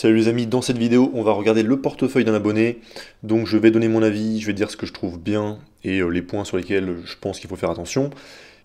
Salut les amis, dans cette vidéo, on va regarder le portefeuille d'un abonné. Donc je vais donner mon avis, je vais dire ce que je trouve bien et euh, les points sur lesquels je pense qu'il faut faire attention.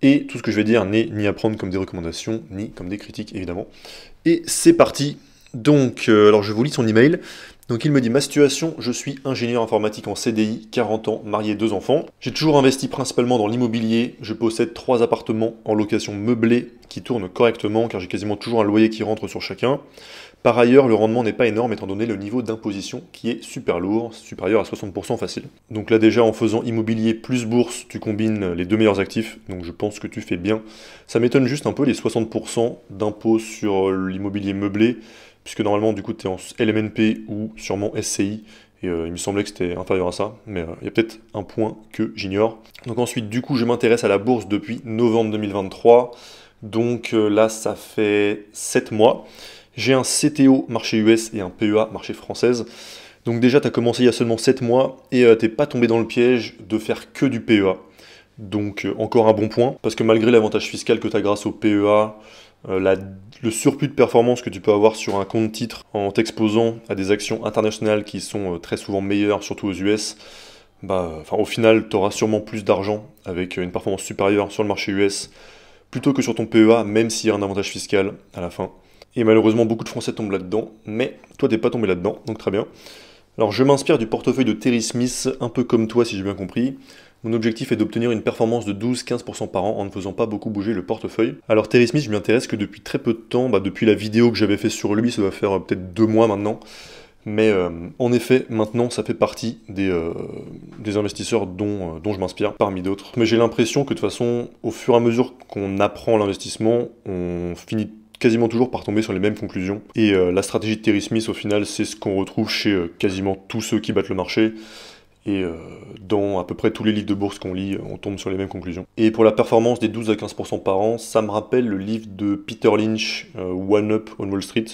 Et tout ce que je vais dire n'est ni à prendre comme des recommandations, ni comme des critiques évidemment. Et c'est parti donc, euh, alors je vous lis son email. Donc il me dit ma situation, je suis ingénieur informatique en CDI, 40 ans, marié, deux enfants. J'ai toujours investi principalement dans l'immobilier, je possède trois appartements en location meublée qui tournent correctement car j'ai quasiment toujours un loyer qui rentre sur chacun. Par ailleurs, le rendement n'est pas énorme étant donné le niveau d'imposition qui est super lourd, supérieur à 60% facile. Donc là déjà en faisant immobilier plus bourse, tu combines les deux meilleurs actifs, donc je pense que tu fais bien. Ça m'étonne juste un peu les 60% d'impôts sur l'immobilier meublé puisque normalement, du coup, tu es en LMNP ou sûrement SCI, et euh, il me semblait que c'était inférieur à ça, mais euh, il y a peut-être un point que j'ignore. Donc ensuite, du coup, je m'intéresse à la bourse depuis novembre 2023. Donc euh, là, ça fait 7 mois. J'ai un CTO marché US et un PEA marché française. Donc déjà, tu as commencé il y a seulement 7 mois et t'es pas tombé dans le piège de faire que du PEA. Donc encore un bon point, parce que malgré l'avantage fiscal que tu as grâce au PEA, euh, le surplus de performance que tu peux avoir sur un compte titre en t'exposant à des actions internationales qui sont euh, très souvent meilleures, surtout aux US, bah, enfin, au final, tu auras sûrement plus d'argent avec une performance supérieure sur le marché US plutôt que sur ton PEA, même s'il y a un avantage fiscal à la fin. Et malheureusement, beaucoup de Français tombent là-dedans, mais toi, t'es pas tombé là-dedans, donc très bien. Alors je m'inspire du portefeuille de Terry Smith, un peu comme toi si j'ai bien compris. Mon objectif est d'obtenir une performance de 12-15% par an en ne faisant pas beaucoup bouger le portefeuille. Alors Terry Smith, je m'intéresse que depuis très peu de temps, bah, depuis la vidéo que j'avais fait sur lui, ça va faire euh, peut-être deux mois maintenant. Mais euh, en effet, maintenant, ça fait partie des, euh, investisseurs dont, dont je m'inspire, parmi d'autres. Mais j'ai l'impression que de toute façon, au fur et à mesure qu'on apprend l'investissement, on finit quasiment toujours par tomber sur les mêmes conclusions. Et euh, la stratégie de Terry Smith, au final, c'est ce qu'on retrouve chez euh, quasiment tous ceux qui battent le marché. Et euh, dans à peu près tous les livres de bourse qu'on lit, on tombe sur les mêmes conclusions. Et pour la performance des 12 à 15% par an, ça me rappelle le livre de Peter Lynch, One Up on Wall Street,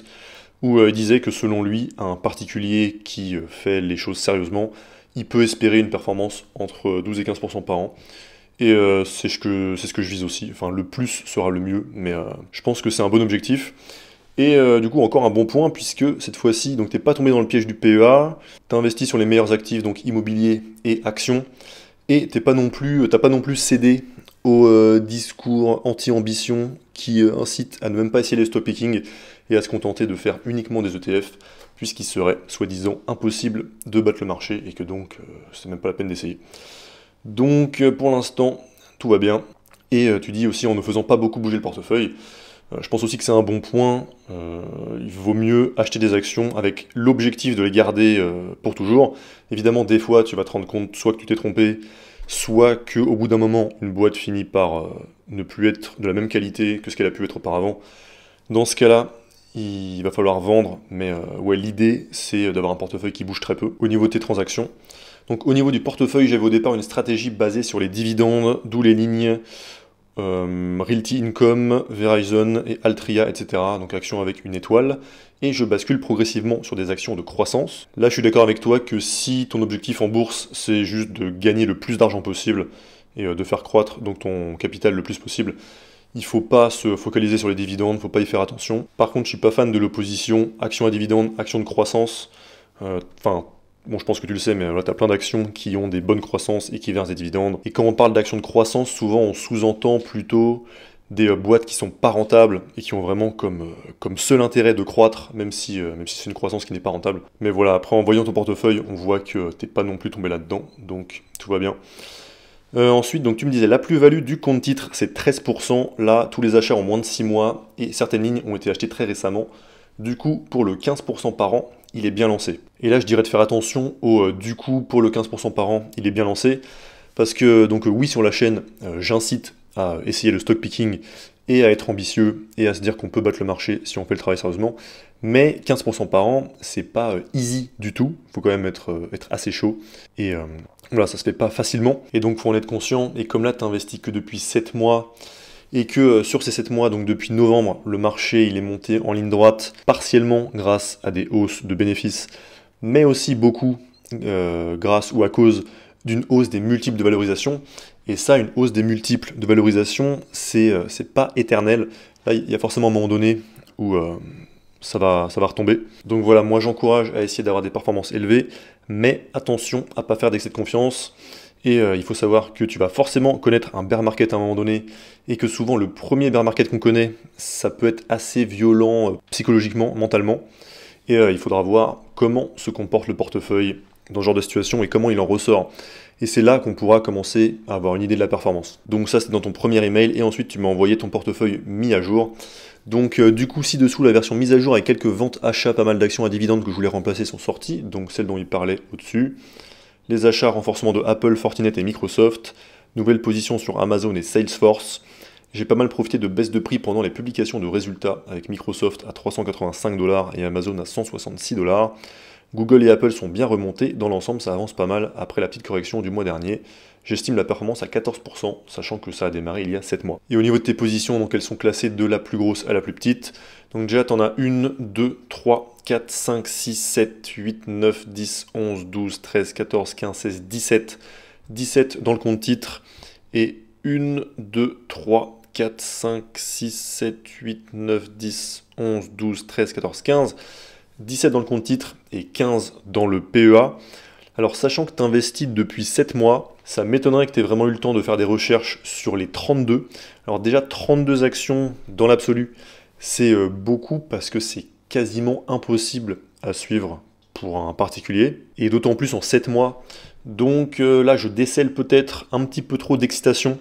où il disait que selon lui, un particulier qui fait les choses sérieusement, il peut espérer une performance entre 12 et 15% par an. Et euh, c'est ce, que, je vise aussi. Enfin, le plus sera le mieux, mais euh, je pense que c'est un bon objectif. Et euh, du coup, encore un bon point, puisque cette fois-ci, donc t'es pas tombé dans le piège du PEA, t'as investi sur les meilleurs actifs, donc immobilier et actions, et t'es pas non plus, t'as pas non plus cédé au discours anti-ambition qui incite à ne même pas essayer les stop picking et à se contenter de faire uniquement des ETF, puisqu'il serait soi-disant impossible de battre le marché et que donc c'est même pas la peine d'essayer. Donc euh, pour l'instant, tout va bien. Et euh, tu dis aussi en ne faisant pas beaucoup bouger le portefeuille. Euh, je pense aussi que c'est un bon point. il vaut mieux acheter des actions avec l'objectif de les garder pour toujours. Évidemment, des fois, tu vas te rendre compte soit que tu t'es trompé, soit qu'au bout d'un moment, une boîte finit par ne plus être de la même qualité que ce qu'elle a pu être auparavant. Dans ce cas-là, il va falloir vendre, mais ouais, l'idée, c'est d'avoir un portefeuille qui bouge très peu au niveau de tes transactions. Donc au niveau du portefeuille, j'avais au départ une stratégie basée sur les dividendes, d'où les lignes euh, Realty Income, Verizon et Altria, etc. Donc actions avec une étoile. Et je bascule progressivement sur des actions de croissance. Là, je suis d'accord avec toi que si ton objectif en bourse, c'est juste de gagner le plus d'argent possible et euh, de faire croître donc ton capital le plus possible, il ne faut pas se focaliser sur les dividendes, il ne faut pas y faire attention. Par contre, je ne suis pas fan de l'opposition actions à dividendes, actions de croissance. Euh, enfin, Bon, je pense que tu le sais, mais euh, là, tu as plein d'actions qui ont des bonnes croissances et qui versent des dividendes. Et quand on parle d'actions de croissance, souvent, on sous-entend plutôt des euh, boîtes qui sont pas rentables et qui ont vraiment comme, euh, comme seul intérêt de croître, même si, si c'est une croissance qui n'est pas rentable. Mais voilà, après, en voyant ton portefeuille, on voit que t'es pas non plus tombé là-dedans, donc tout va bien. ensuite, donc tu me disais, la plus-value du compte titre, c'est 13%. Là, tous les achats ont moins de 6 mois et certaines lignes ont été achetées très récemment. Du coup, pour le 15% par an, il est bien lancé. Et là, je dirais de faire attention au euh, du coup pour le 15% par an, il est bien lancé. Parce que, donc, euh, oui, sur la chaîne, euh, j'incite à essayer le stock picking et à être ambitieux et à se dire qu'on peut battre le marché si on fait le travail sérieusement. Mais 15% par an, c'est pas easy du tout. Faut quand même être, être assez chaud. Et voilà, ça se fait pas facilement. Et donc, faut en être conscient. Et comme là, tu investis que depuis 7 mois, et que euh, sur ces 7 mois, donc depuis novembre, le marché il est monté en ligne droite, partiellement grâce à des hausses de bénéfices, mais aussi beaucoup euh, grâce ou à cause d'une hausse des multiples de valorisation. Et ça, une hausse des multiples de valorisation, c'est euh, pas éternel. il y a forcément un moment donné où ça, va, ça retomber. Donc voilà, moi j'encourage à essayer d'avoir des performances élevées, mais attention à ne pas faire d'excès de confiance. Et euh, il faut savoir que tu vas forcément connaître un bear market à un moment donné et que souvent le premier bear market qu'on connaît, ça peut être assez violent euh, psychologiquement, mentalement. Et euh, il faudra voir comment se comporte le portefeuille dans ce genre de situation et comment il en ressort. Et c'est là qu'on pourra commencer à avoir une idée de la performance. Donc ça c'est dans ton premier email et ensuite tu m'as envoyé ton portefeuille mis à jour. Donc du coup ci-dessous la version mise à jour avec quelques ventes achats, pas mal d'actions à dividendes que je voulais remplacer sont sorties, donc celles dont il parlait au-dessus les achats renforcement de Apple, Fortinet et Microsoft, nouvelle position sur Amazon et Salesforce. J'ai pas mal profité de baisses de prix pendant les publications de résultats avec Microsoft à 385 dollars et Amazon à 166 dollars. Google et Apple sont bien remontés, dans l'ensemble ça avance pas mal après la petite correction du mois dernier. J'estime la performance à 14%, sachant que ça a démarré il y a 7 mois. Et au niveau de tes positions, donc elles sont classées de la plus grosse à la plus petite. Donc déjà tu en as 1, 2, 3, 4, 5, 6, 7, 8, 9, 10, 11, 12, 13, 14, 15, 16, 17. 17 dans le compte titre. Et 1, 2, 3, 4, 5, 6, 7, 8, 9, 10, 11, 12, 13, 14, 15. 17 dans le compte titre et 15 dans le PEA. Alors sachant que tu investis depuis 7 mois, ça m'étonnerait que tu aies vraiment eu le temps de faire des recherches sur les 32. Alors déjà 32 actions dans l'absolu, c'est euh, beaucoup parce que c'est quasiment impossible à suivre pour un particulier, et d'autant plus en 7 mois. Donc euh, là, je décèle peut-être un petit peu trop d'excitation.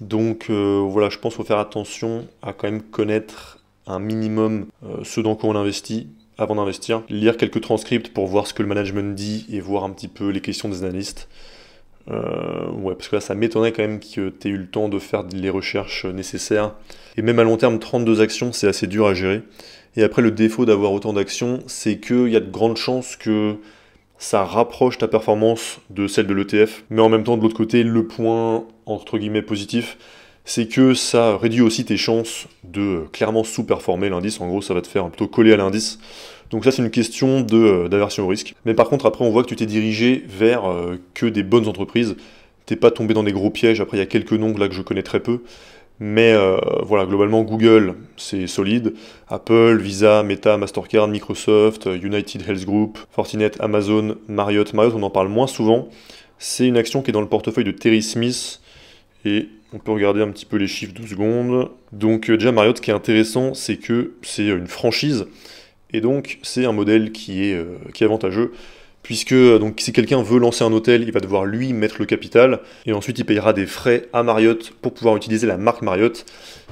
Donc euh, voilà, je pense qu'il faut faire attention à quand même connaître un minimum ce dans quoi on investit avant d'investir, lire quelques transcripts pour voir ce que le management dit et voir un petit peu les questions des analystes. Euh, ouais, parce que là, ça m'étonnait quand même que tu aies eu le temps de faire les recherches nécessaires. Et même à long terme, 32 actions, c'est assez dur à gérer. Et après, le défaut d'avoir autant d'actions, c'est qu'il y a de grandes chances que ça rapproche ta performance de celle de l'ETF. Mais en même temps, de l'autre côté, le point, entre guillemets, positif, c'est que ça réduit aussi tes chances de euh, clairement sous-performer l'indice. En gros, ça va te faire plutôt coller à l'indice. Donc ça, c'est une question euh, d'aversion au risque. Mais par contre, après, on voit que tu t'es dirigé vers euh, que des bonnes entreprises. T'es pas tombé dans des gros pièges. Après, il y a quelques noms là que je connais très peu. Mais voilà, globalement, Google, c'est solide. Apple, Visa, Meta, Mastercard, Microsoft, United Health Group, Fortinet, Amazon, Marriott. Marriott, on en parle moins souvent. C'est une action qui est dans le portefeuille de Terry Smith. Et on peut regarder un petit peu les chiffres 12 secondes. Donc euh, déjà Marriott, ce qui est intéressant, c'est que c'est une franchise. Et donc c'est un modèle qui est, euh, qui est avantageux. Puisque euh, donc, si quelqu'un veut lancer un hôtel, il va devoir lui mettre le capital. Et ensuite il payera des frais à Marriott pour pouvoir utiliser la marque Marriott.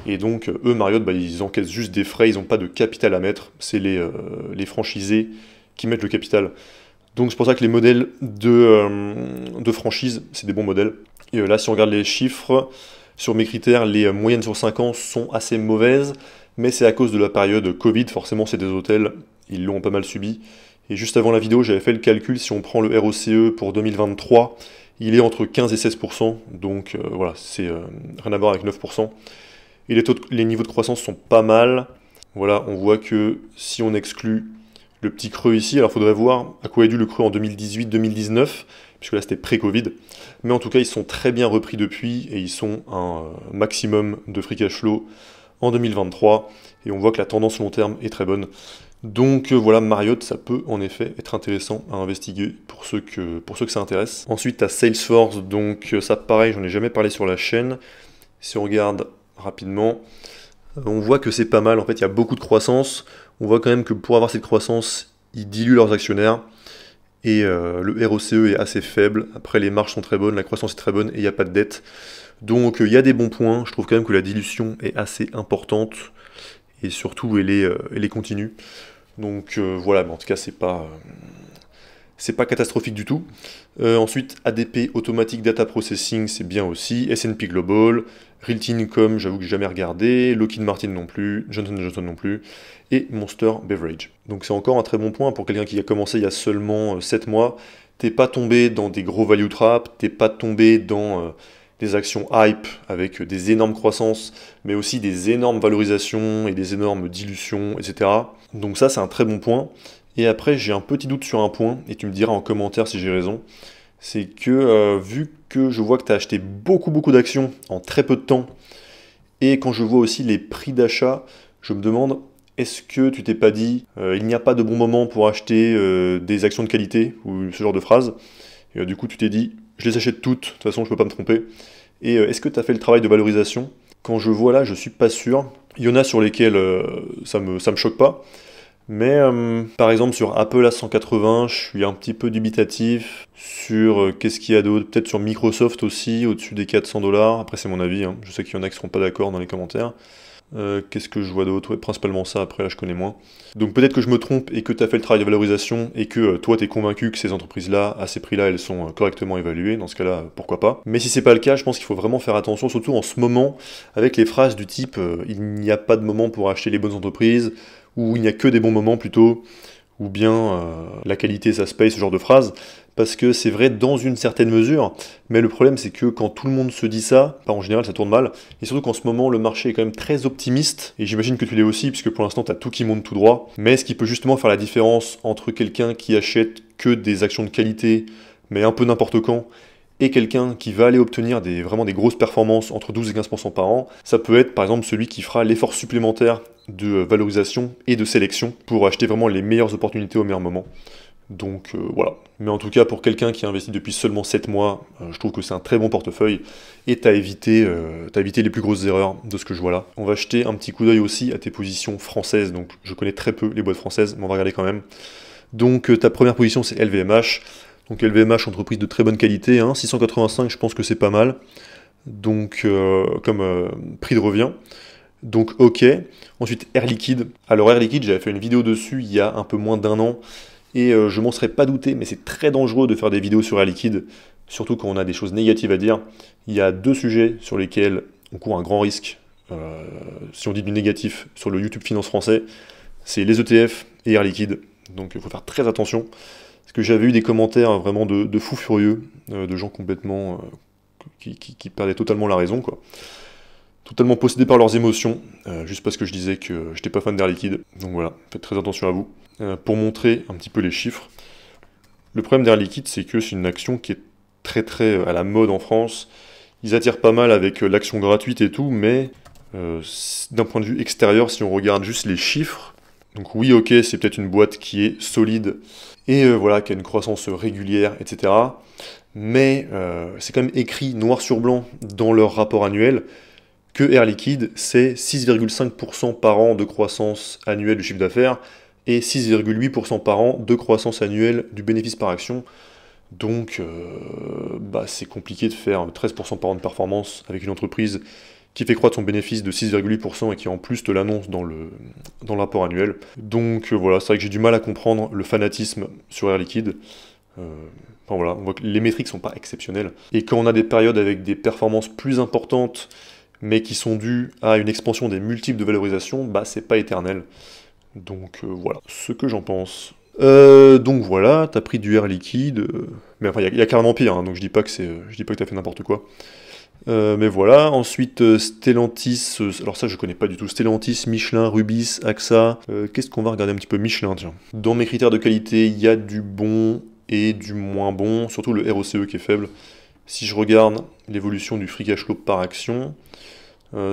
Et donc eux, Marriott, bah, ils encaissent juste des frais, ils n'ont pas de capital à mettre. C'est les, franchisés qui mettent le capital. Donc c'est pour ça que les modèles de, de franchise, c'est des bons modèles. Et euh, là, si on regarde les chiffres, sur mes critères, les euh, moyennes sur 5 ans sont assez mauvaises, mais c'est à cause de la période Covid, forcément c'est des hôtels, ils l'ont pas mal subi. Et juste avant la vidéo, j'avais fait le calcul, si on prend le ROCE pour 2023, il est entre 15 et 16%, donc euh, voilà, c'est rien à voir avec 9%. Et les, les niveaux de croissance sont pas mal. Voilà, on voit que si on exclut le petit creux ici, alors il faudrait voir à quoi est dû le creux en 2018-2019, puisque là c'était pré-Covid. Mais en tout cas, ils sont très bien repris depuis et ils sont un euh, maximum de free cash flow en 2023. Et on voit que la tendance long terme est très bonne. Donc euh, voilà, Marriott, ça peut en effet être intéressant à investiguer pour ceux que, pour ceux que ça intéresse. Ensuite, tu as Salesforce, donc euh, ça pareil, j'en ai jamais parlé sur la chaîne. Si on regarde rapidement, on voit que c'est pas mal. En fait, il y a beaucoup de croissance. On voit quand même que pour avoir cette croissance, ils diluent leurs actionnaires. Et euh, le ROCE est assez faible. Après, les marges sont très bonnes, la croissance est très bonne et il n'y a pas de dette. Donc, euh, il y a des bons points. Je trouve quand même que la dilution est assez importante. Et surtout, elle est, euh, elle est continue. Donc, voilà, mais en tout cas, c'est pas c'est pas catastrophique du tout. Euh, ensuite, ADP Automatic Data Processing, c'est bien aussi. S&P Global, Income, j'avoue que j'ai jamais regardé. Lockheed Martin non plus, Johnson Johnson non plus, et Monster Beverage. Donc c'est encore un très bon point pour quelqu'un qui a commencé il y a seulement 7 euh, mois. T'es pas tombé dans des gros value traps, t'es pas tombé dans... Euh, des actions hype avec des énormes croissances, mais aussi des énormes valorisations et des énormes dilutions, etc. Donc ça, c'est un très bon point. Et après, j'ai un petit doute sur un point, et tu me diras en commentaire si j'ai raison. C'est que euh, vu que je vois que tu as acheté beaucoup beaucoup d'actions en très peu de temps, et quand je vois aussi les prix d'achat, je me demande est-ce que tu t'es pas dit euh, il n'y a pas de bon moment pour acheter euh, des actions de qualité ou ce genre de phrase et, Du coup, tu t'es dit je les achète toutes, de toute façon, je peux pas me tromper. Et est-ce que tu as fait le travail de valorisation Quand je vois là, je suis pas sûr. Il y en a sur lesquels ça, me, ça me choque pas. Mais euh, par exemple sur Apple à 180 je suis un petit peu dubitatif sur euh, qu'est-ce qu'il y a d'autre, peut-être sur Microsoft aussi, au-dessus des 400 dollars. Après c'est mon avis, hein. je sais qu'il y en a qui seront pas d'accord dans les commentaires. Euh, qu'est-ce que je vois d'autre ouais, Principalement ça, après là je connais moins. Donc peut-être que je me trompe et que tu as fait le travail de valorisation et que toi tu es convaincu que ces entreprises-là, à ces prix-là, elles sont correctement évaluées. Dans ce cas-là, pourquoi pas Mais si c'est pas le cas, je pense qu'il faut vraiment faire attention, surtout en ce moment, avec les phrases du type il n'y a pas de moment pour acheter les bonnes entreprises, où il n'y a que des bons moments plutôt, ou bien euh, la qualité ça se paye, ce genre de phrase, parce que c'est vrai dans une certaine mesure, mais le problème c'est que quand tout le monde se dit ça, bah, en général ça tourne mal, et surtout qu'en ce moment le marché est quand même très optimiste, et j'imagine que tu l'es aussi, puisque pour l'instant tu as tout qui monte tout droit, mais ce qui peut justement faire la différence entre quelqu'un qui achète que des actions de qualité, mais un peu n'importe quand, et quelqu'un qui va aller obtenir des, vraiment des grosses performances entre 12 et 15% par an, ça peut être par exemple celui qui fera l'effort supplémentaire de euh, valorisation et de sélection pour acheter vraiment les meilleures opportunités au meilleur moment. Donc euh, voilà. Mais en tout cas, pour quelqu'un qui a investi depuis seulement 7 mois, euh, je trouve que c'est un très bon portefeuille et t'as évité, as évité les plus grosses erreurs de ce que je vois là. On va jeter un petit coup d'œil aussi à tes positions françaises. Donc je connais très peu les boîtes françaises, mais on va regarder quand même. Donc ta première position, c'est LVMH. Donc LVMH, entreprise de très bonne qualité, 685, hein. je pense que c'est pas mal. Donc euh, comme euh, prix de revient. Donc ok. Ensuite Air Liquide. Alors Air Liquide, j'avais fait une vidéo dessus il y a un peu moins d'un an. Et euh, je m'en serais pas douté, mais c'est très dangereux de faire des vidéos sur Air Liquide, surtout quand on a des choses négatives à dire. Il y a deux sujets sur lesquels on court un grand risque, si on dit du négatif, sur le YouTube Finance français. C'est les ETF et Air Liquide. Donc il faut faire très attention. Parce que j'avais eu des commentaires hein, vraiment de, fous furieux, euh, de gens complètement. Euh, qui, perdaient totalement la raison, quoi. Totalement possédés par leurs émotions, euh, juste parce que je disais que j'étais pas fan d'air liquide. Donc voilà, faites très attention à vous. pour montrer un petit peu les chiffres, le problème d'air liquide, c'est que c'est une action qui est très très à la mode en France. Ils attirent pas mal avec l'action gratuite et tout, mais d'un point de vue extérieur, si on regarde juste les chiffres, donc oui, ok, c'est peut-être une boîte qui est solide, et euh, voilà, qui a une croissance régulière, etc. Mais euh, c'est quand même écrit noir sur blanc dans leur rapport annuel que Air Liquide, c'est 6,5% par an de croissance annuelle du chiffre d'affaires et 6,8% par an de croissance annuelle du bénéfice par action. Donc, euh, bah, c'est compliqué de faire 13% par an de performance avec une entreprise qui fait croître son bénéfice de 6,8% et qui en plus te l'annonce dans le, dans rapport annuel. Donc euh, voilà, c'est vrai que j'ai du mal à comprendre le fanatisme sur Air Liquide. Euh, enfin voilà, on voit que les métriques sont pas exceptionnelles. Et quand on a des périodes avec des performances plus importantes, mais qui sont dues à une expansion des multiples de valorisation, bah c'est pas éternel. Donc euh, voilà, ce que j'en pense. donc voilà, t'as pris du air liquide. Mais enfin, il y, a carrément pire, hein, donc je dis pas que je dis pas que t'as fait n'importe quoi. Euh, mais voilà, ensuite euh, Stellantis, euh, alors ça je connais pas du tout, Stellantis, Michelin, Rubis, AXA, qu'est-ce qu'on va regarder un petit peu Michelin tiens. Dans mes critères de qualité, il y a du bon et du moins bon, surtout le ROCE qui est faible. Si je regarde l'évolution du free cash flow par action,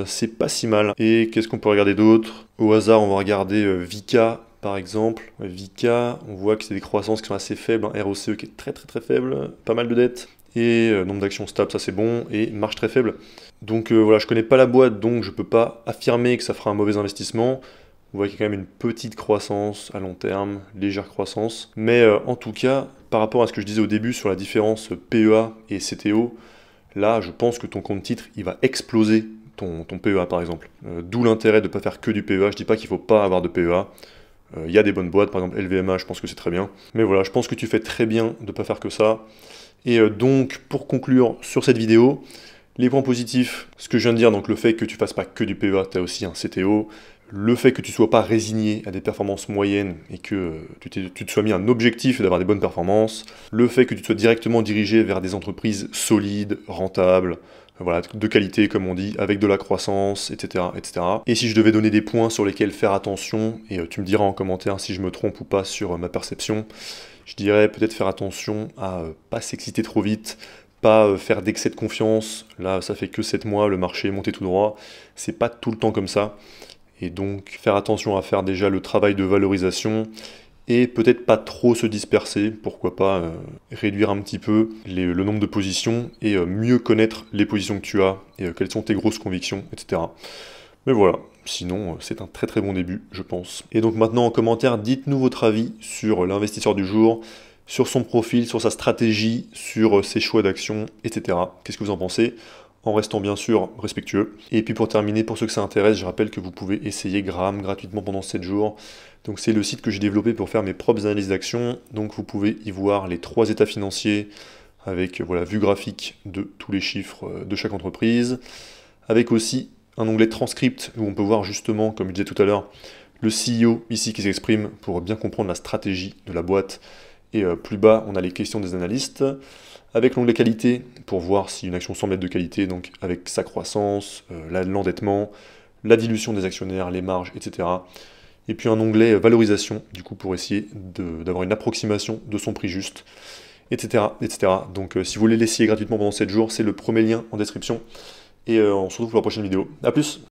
c'est pas si mal. Et qu'est-ce qu'on peut regarder d'autre Au hasard, on va regarder Vika par exemple. Vika, on voit que c'est des croissances qui sont assez faibles, un ROCE qui est très très très faible, pas mal de dettes et euh, nombre d'actions stable, ça c'est bon, et marge très faible. Donc euh, voilà, je connais pas la boîte, donc je peux pas affirmer que ça fera un mauvais investissement. Vous voyez qu'il y a quand même une petite croissance à long terme, légère croissance. Mais euh, en tout cas, par rapport à ce que je disais au début sur la différence PEA et CTO, là je pense que ton compte titre, il va exploser ton, PEA par exemple. D'où l'intérêt de ne pas faire que du PEA, je dis pas qu'il faut pas avoir de PEA. Il y a des bonnes boîtes, par exemple LVMH, je pense que c'est très bien. Mais voilà, je pense que tu fais très bien de ne pas faire que ça. Et euh, donc, pour conclure sur cette vidéo, les points positifs, ce que je viens de dire, donc le fait que tu fasses pas que du PEA, tu as aussi un CTO, le fait que tu sois pas résigné à des performances moyennes et que tu, te sois mis un objectif d'avoir des bonnes performances, le fait que tu te sois directement dirigé vers des entreprises solides, rentables, voilà, de qualité comme on dit, avec de la croissance, etc., etc. Et si je devais donner des points sur lesquels faire attention, et euh, tu me diras en commentaire si je me trompe ou pas sur euh, ma perception, je dirais peut-être faire attention à euh, pas s'exciter trop vite, pas euh, faire d'excès de confiance. Là, ça fait que 7 mois, le marché est monté tout droit. C'est pas tout le temps comme ça. Et donc, faire attention à faire déjà le travail de valorisation et peut-être pas trop se disperser, pourquoi pas euh, réduire un petit peu le nombre de positions et mieux connaître les positions que tu as et quelles sont tes grosses convictions, etc. Mais voilà, Sinon, euh, c'est un très très bon début, je pense. Et donc maintenant en commentaire, dites-nous votre avis sur euh, l'investisseur du jour, sur son profil, sur sa stratégie, sur euh, ses choix d'action, etc. Qu'est-ce que vous en pensez en restant bien sûr respectueux. Et puis pour terminer, pour ceux que ça intéresse, je rappelle que vous pouvez essayer Gram gratuitement pendant 7 jours. Donc c'est le site que j'ai développé pour faire mes propres analyses d'actions. Donc vous pouvez y voir les trois états financiers avec voilà vue graphique de tous les chiffres de chaque entreprise, avec aussi un onglet transcript où on peut voir justement, comme je disais tout à l'heure, le CEO ici qui s'exprime pour bien comprendre la stratégie de la boîte. Et euh, plus bas, on a les questions des analystes. Avec l'onglet qualité, pour voir si une action semble être de qualité, donc avec sa croissance, euh, l'endettement, la dilution des actionnaires, les marges, etc. Et puis un onglet valorisation, du coup, pour essayer d'avoir une approximation de son prix juste, etc. etc. Donc euh, si vous voulez l'essayer gratuitement pendant 7 jours, c'est le premier lien en description et euh, on se retrouve pour la prochaine vidéo. A plus